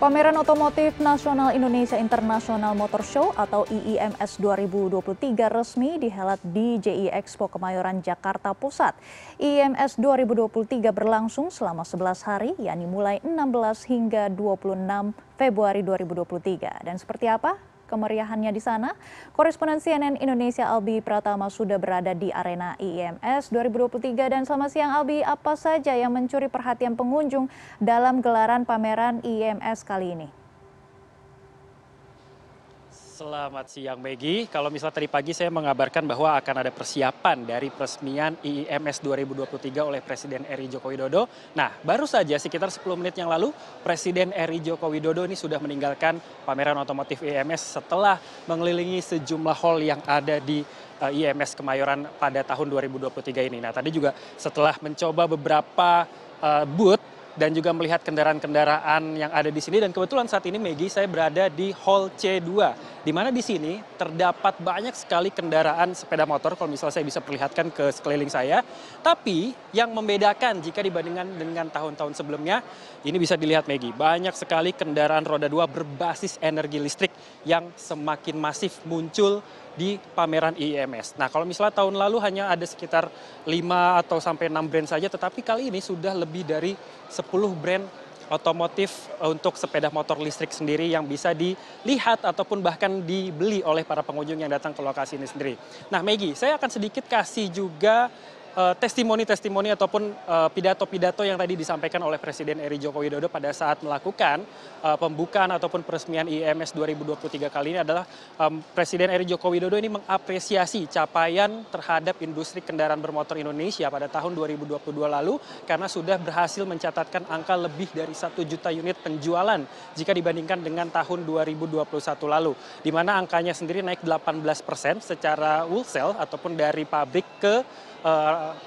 Pameran Otomotif Nasional Indonesia International Motor Show atau IIMS 2023 resmi dihelat di JI Expo Kemayoran Jakarta Pusat. IIMS 2023 berlangsung selama 11 hari, yakni mulai 16 hingga 26 Februari 2023. Dan seperti apa kemeriahannya di sana. Koresponden CNN Indonesia Albi Pratama sudah berada di arena IMS 2023 dan selamat siang Albi, apa saja yang mencuri perhatian pengunjung dalam gelaran pameran IMS kali ini? Selamat siang Megi. Kalau misalnya tadi pagi saya mengabarkan bahwa akan ada persiapan dari peresmian IIMS 2023 oleh Presiden Eri Joko Widodo. Nah, baru saja sekitar 10 menit yang lalu Presiden Eri Joko Widodo ini sudah meninggalkan pameran otomotif IIMS setelah mengelilingi sejumlah hall yang ada di eh, IIMS Kemayoran pada tahun 2023 ini. Nah, tadi juga setelah mencoba beberapa uh, booth dan juga melihat kendaraan-kendaraan yang ada di sini. Dan kebetulan saat ini Megi saya berada di Hall C2, di mana di sini terdapat banyak sekali kendaraan sepeda motor kalau misalnya saya bisa perlihatkan ke sekeliling saya. Tapi yang membedakan jika dibandingkan dengan tahun-tahun sebelumnya, ini bisa dilihat Megi, banyak sekali kendaraan roda dua berbasis energi listrik yang semakin masif muncul di pameran IIMS. E nah, kalau misalnya tahun lalu hanya ada sekitar 5 atau sampai 6 brand saja, tetapi kali ini sudah lebih dari 10 brand otomotif eh, untuk sepeda motor listrik sendiri yang bisa dilihat ataupun bahkan dibeli oleh para pengunjung yang datang ke lokasi ini sendiri. Nah, Maggie, saya akan sedikit kasih juga Eh, testimoni-testimoni ataupun eh, pidato-pidato yang tadi disampaikan oleh Presiden Eri Joko Widodo pada saat melakukan eh, pembukaan ataupun peresmian IMS 2023 kali ini adalah Presiden Eri Joko Widodo ini mengapresiasi capaian terhadap industri kendaraan bermotor Indonesia pada tahun 2022 lalu karena sudah berhasil mencatatkan angka lebih dari satu juta unit penjualan jika dibandingkan dengan tahun 2021 lalu di mana angkanya sendiri naik 18% secara wholesale ataupun dari pabrik ke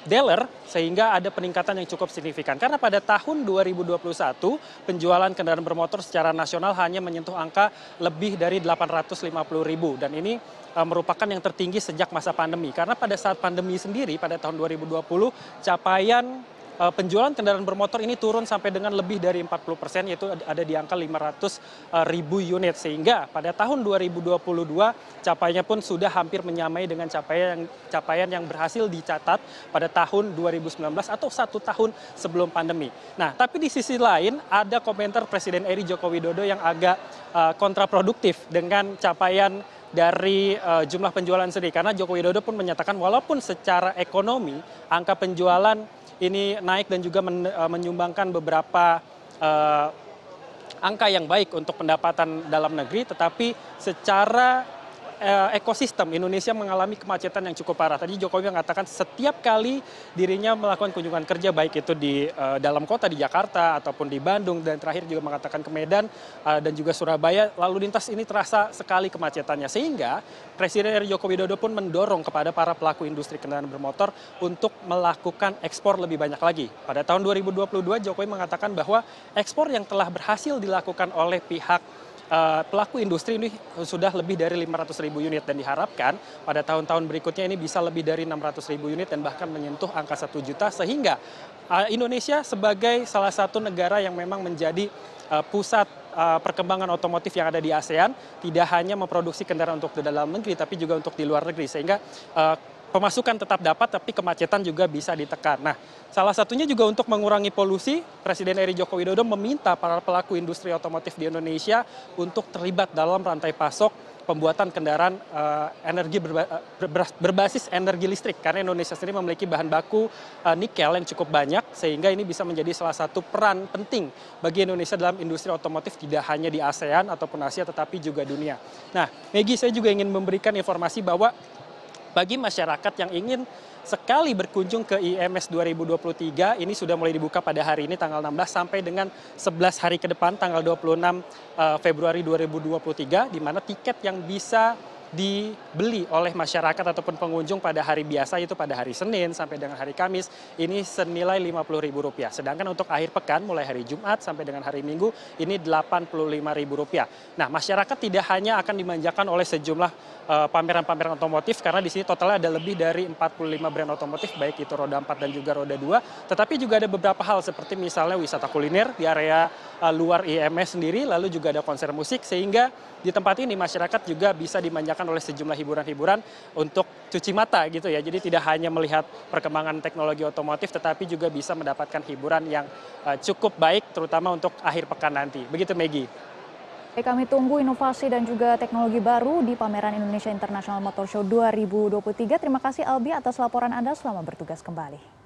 dealer sehingga ada peningkatan yang cukup signifikan. Karena pada tahun 2021 penjualan kendaraan bermotor secara nasional hanya menyentuh angka lebih dari 850 ribu dan ini eh, merupakan yang tertinggi sejak masa pandemi. Karena pada saat pandemi sendiri pada tahun 2020 capaian Eh, penjualan kendaraan bermotor ini turun sampai dengan lebih dari 40 persen, yaitu ada di angka 500 eh, ribu unit. Sehingga pada tahun 2022 capaiannya pun sudah hampir menyamai dengan capaian yang, capaian yang berhasil dicatat pada tahun 2019 atau satu tahun sebelum pandemi. Nah, tapi di sisi lain ada komentar Presiden Eri Joko Widodo yang agak eh, kontraproduktif dengan capaian dari uh, jumlah penjualan sendiri karena Joko Widodo pun menyatakan walaupun secara ekonomi angka penjualan ini naik dan juga eh, menyumbangkan beberapa eh, angka yang baik untuk pendapatan dalam negeri tetapi secara Eh, ekosistem Indonesia mengalami kemacetan yang cukup parah. Tadi Jokowi mengatakan setiap kali dirinya melakukan kunjungan kerja baik itu di uh, dalam kota di Jakarta ataupun di Bandung dan terakhir juga mengatakan ke Medan uh, dan juga Surabaya lalu lintas ini terasa sekali kemacetannya sehingga Presiden Joko Widodo pun mendorong kepada para pelaku industri kendaraan bermotor untuk melakukan ekspor lebih banyak lagi. Pada tahun 2022 Jokowi mengatakan bahwa ekspor yang telah berhasil dilakukan oleh pihak Eh, pelaku industri ini sudah lebih dari 500 ribu unit dan diharapkan pada tahun-tahun berikutnya ini bisa lebih dari 600 ribu unit dan bahkan menyentuh angka 1 juta sehingga eh, Indonesia sebagai salah satu negara yang memang menjadi eh, pusat perkembangan otomotif yang ada di ASEAN tidak hanya memproduksi kendaraan untuk di dalam negeri tapi juga untuk di luar negeri sehingga pemasukan tetap dapat tapi kemacetan juga bisa ditekan. Nah, salah satunya juga untuk mengurangi polusi, Presiden Eri Joko Widodo meminta para pelaku industri otomotif di Indonesia untuk terlibat dalam rantai pasok pembuatan kendaraan uh, energi berba eh, ber berbasis energi listrik karena Indonesia sendiri memiliki bahan baku uh, nikel yang cukup banyak sehingga ini bisa menjadi salah satu peran penting bagi Indonesia dalam industri otomotif tidak hanya di ASEAN ataupun Asia tetapi juga dunia. Nah, Megi saya juga ingin memberikan informasi bahwa bagi masyarakat yang ingin sekali berkunjung ke IMS 2023 ini sudah mulai dibuka pada hari ini tanggal 16 sampai dengan 11 hari ke depan tanggal 26 eh, Februari 2023 di mana tiket yang bisa dibeli oleh masyarakat ataupun pengunjung pada hari biasa itu pada hari Senin sampai dengan hari Kamis ini senilai Rp50.000. Sedangkan untuk akhir pekan mulai hari Jumat sampai dengan hari Minggu ini Rp85.000. Nah, masyarakat tidak hanya akan dimanjakan oleh sejumlah Eh, pameran-pameran otomotif karena di sini totalnya ada lebih dari 45 brand otomotif baik itu roda 4 dan juga roda 2 tetapi juga ada beberapa hal seperti misalnya wisata kuliner di area eh, luar IMS sendiri lalu juga ada konser musik sehingga di tempat ini masyarakat juga bisa dimanjakan oleh sejumlah hiburan-hiburan untuk cuci mata gitu ya jadi tidak hanya melihat perkembangan teknologi otomotif tetapi juga bisa mendapatkan hiburan yang eh, cukup baik terutama untuk akhir pekan nanti begitu Maggie kami tunggu inovasi dan juga teknologi baru di Pameran Indonesia International Motor Show 2023. Terima kasih Albi atas laporan Anda selama bertugas kembali.